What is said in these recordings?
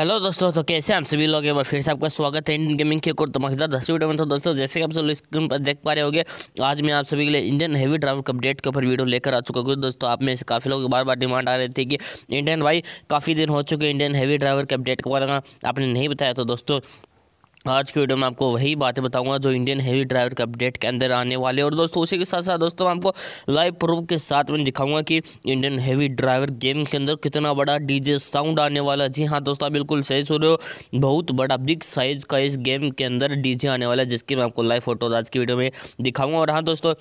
hello दोस्तों तो कैसे हम सभी लोग एक बार फिर से आपका स्वागत है इंडियन गेमिंग के कुर्त और दस वीडियो में तो दोस्तों जैसे कि आप सब लोग स्क्रीन पर देख पा रहे होंगे तो आज मैं आप सभी के लिए इंडियन हैवी ड्राइवर अपडेट के ऊपर वीडियो लेकर आ चुका हूँ दोस्तों आप में से काफ़ी लोग बार बार डिमांड आ रही थी कि इंडियन भाई काफ़ी दिन हो चुके इंडियन हैवी ड्राइवर के अपडेट के बारे में आपने नहीं बताया तो दोस्तों आज की वीडियो में आपको वही बातें बताऊंगा जो इंडियन हैवी ड्राइवर के अपडेट के अंदर आने वाले और दोस्तों उसी के साथ साथ दोस्तों आपको लाइव प्रूफ के साथ में दिखाऊंगा कि इंडियन हैवी ड्राइवर गेम के अंदर कितना बड़ा डीजे साउंड आने वाला है जी हाँ दोस्तों आप बिल्कुल सही सुन रहे हो बहुत बड़ा बिग साइज का इस गेम के अंदर डी आने वाला है जिसकी मैं आपको लाइव फोटोज आज की वीडियो में दिखाऊंगा और हाँ दोस्तों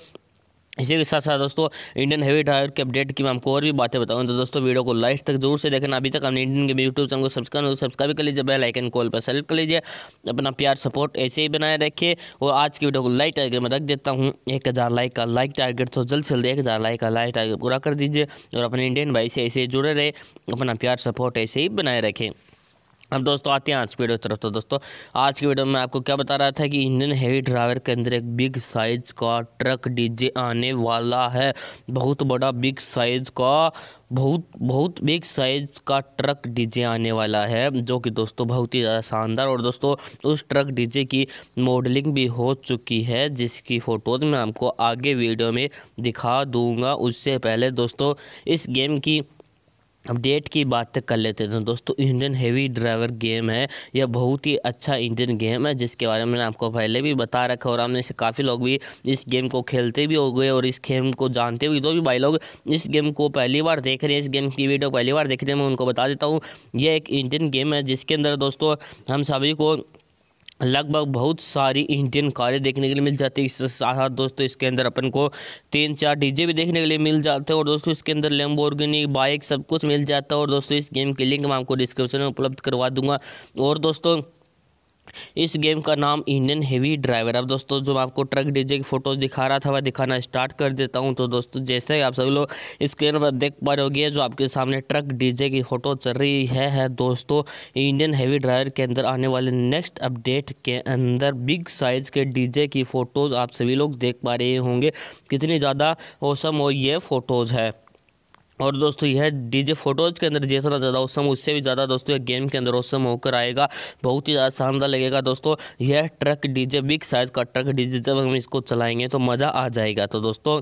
इसी के साथ साथ दोस्तों इंडियन हैवी टायर के अपडेट की मैं आपको और भी बातें बताऊँ तो दोस्तों वीडियो को लाइक तक जरूर से देखना अभी तक हमने इंडियन के यूट्यूब चैनल को सब्सक्राइब सब्सक्राइब तो कर लीजिए बेल आइकन कॉल पर सेलेक्ट कर लीजिए अपना प्यार सपोर्ट ऐसे ही बनाए रखिए और आज की वीडियो को लाइक टारगेट में रख देता हूँ एक हज़ार लाइक का लाइक टारगेट तो जल्द से जल्द एक हज़ार लाइक का लाइक टारगेट पूरा कर दीजिए और अपने इंडियन भाई से ऐसे जुड़े रहे अपना प्यार सपोर्ट ऐसे ही बनाए रखें अब दोस्तों आते हैं आज की वीडियो की तरफ तो दोस्तों आज की वीडियो में आपको क्या बता रहा था कि इंडियन हैवी ड्राइवर के अंदर एक बिग साइज़ का ट्रक डीजे आने वाला है बहुत बड़ा बिग साइज़ का बहुत बहुत बिग साइज़ का ट्रक डीजे आने वाला है जो कि दोस्तों बहुत ही ज़्यादा शानदार और दोस्तों उस ट्रक डीजे की मॉडलिंग भी हो चुकी है जिसकी फ़ोटोज़ मैं आपको आगे वीडियो में दिखा दूंगा उससे पहले दोस्तों इस गेम की अपडेट की बात कर लेते थे तो दोस्तों इंडियन हेवी ड्राइवर गेम है यह बहुत ही अच्छा इंडियन गेम है जिसके बारे में मैंने आपको पहले भी बता रखा और हमने से काफ़ी लोग भी इस गेम को खेलते भी हो गए और इस गेम को जानते भी जो तो भी भाई लोग इस गेम को पहली बार देख रहे हैं इस गेम की वीडियो पहली बार देख रहे हैं मैं उनको बता देता हूँ यह एक इंडियन गेम है जिसके अंदर दोस्तों हम सभी को लगभग बहुत सारी इंडियन कारें देखने के लिए मिल जाती है इसके साथ साथ दोस्तों इसके अंदर अपन को तीन चार डीजे भी देखने के लिए मिल जाते हैं और दोस्तों इसके अंदर लेम्बोर्गिनी बाइक सब कुछ मिल जाता है और दोस्तों इस गेम की लिंक मैं आपको डिस्क्रिप्शन में उपलब्ध करवा दूंगा और दोस्तों इस गेम का नाम इंडियन हेवी ड्राइवर अब दोस्तों जो आपको ट्रक डीजे की फ़ोटोज़ दिखा रहा था वह दिखाना स्टार्ट कर देता हूं तो दोस्तों जैसे आप सभी लोग स्क्रीन पर देख पा रहे होगी जो आपके सामने ट्रक डीजे की फ़ोटो चल रही है, है दोस्तों इंडियन हेवी ड्राइवर के अंदर आने वाले नेक्स्ट अपडेट के अंदर बिग साइज़ के डीजे की फ़ोटोज़ आप सभी लोग देख पा रहे होंगे कितनी ज़्यादा औसम और ये फ़ोटोज़ है और दोस्तों यह डीजे फोटोज़ के अंदर जितना ज़्यादा औसम उससे भी ज़्यादा दोस्तों यह गेम के अंदर औसम होकर आएगा बहुत ही ज़्यादा शानदार लगेगा दोस्तों यह ट्रक डीजे बिग साइज़ का ट्रक डीजे जब हम इसको चलाएंगे तो मज़ा आ जाएगा तो दोस्तों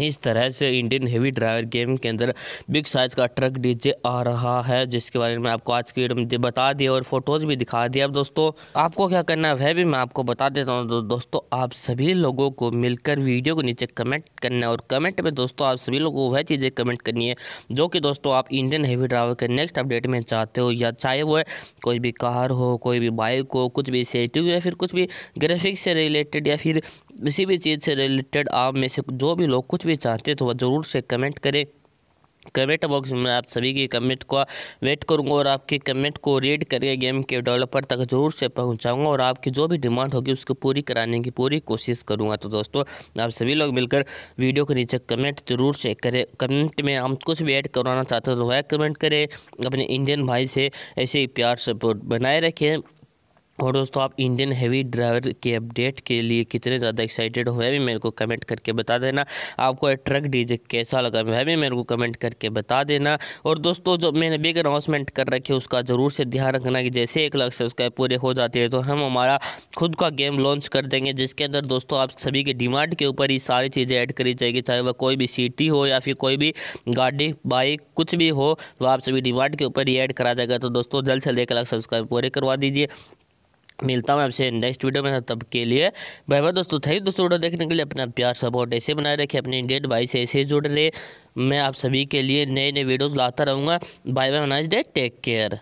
इस तरह से इंडियन हैवी ड्राइवर गेम के अंदर बिग साइज़ का ट्रक डीजे आ रहा है जिसके बारे में आपको आज की वीडियो में बता दिया और फोटोज़ भी दिखा दिया अब दोस्तों आपको क्या करना है वह भी मैं आपको बता देता हूँ दो, दोस्तों आप सभी लोगों को मिलकर वीडियो को नीचे कमेंट करना है और कमेंट में दोस्तों आप सभी लोगों को वह चीज़ें कमेंट करनी है जो कि दोस्तों आप इंडियन हैवी ड्राइवर के नेक्स्ट अपडेट में चाहते हो या चाहे वह कोई भी कार हो कोई भी बाइक हो कुछ भी सेटिव या फिर कुछ भी ग्राफिक्स से रिलेटेड या फिर किसी भी चीज़ से रिलेटेड आप में से जो भी लोग कुछ भी चाहते तो वह ज़रूर से कमेंट करें कमेंट बॉक्स में आप सभी की कमेंट को वेट करूंगा और आपके कमेंट को रीड करके गेम के डेवलपर तक ज़रूर से पहुंचाऊंगा और आपकी जो भी डिमांड होगी उसको पूरी कराने की पूरी कोशिश करूंगा तो दोस्तों आप सभी लोग मिलकर वीडियो के नीचे कमेंट जरूर से करें कमेंट में हम कुछ भी ऐड करवाना चाहते हो तो वह कमेंट करें अपने इंडियन भाई से ऐसे ही प्यार सपोर्ट बनाए रखें और दोस्तों आप इंडियन हैवी ड्राइवर के अपडेट के लिए कितने ज़्यादा एक्साइटेड हो वह भी मेरे को कमेंट करके बता देना आपको ट्रक डीजे कैसा लगा वह भी मेरे को कमेंट करके बता देना और दोस्तों जो मैंने बिग अनाउंसमेंट कर रखी है उसका ज़रूर से ध्यान रखना कि जैसे एक लाख सब्सक्राइब पूरे हो जाते हैं तो हम हमारा खुद का गेम लॉन्च कर देंगे जिसके अंदर दोस्तों आप सभी के डिमांड के ऊपर ही सारी चीज़ें ऐड करी जाएगी चाहे वह कोई भी सिटी हो या फिर कोई भी गाड़ी बाइक कुछ भी हो वह आप सभी डिमांड के ऊपर ही ऐड करा जाएगा तो दोस्तों जल्द से जल्द एक लाख सब्सक्राइब पूरे करवा दीजिए मिलता हूँ आपसे नेक्स्ट वीडियो में तब के लिए भाई बाय दोस्तों थैंक दोस्तों वीडियो देखने के लिए अपना प्यार सपोर्ट ऐसे बनाए रखे अपने इंडियन भाई से ऐसे जुड़ रहे मैं आप सभी के लिए नए नए वीडियोज़ लाता रहूँगा bye bye nice day take care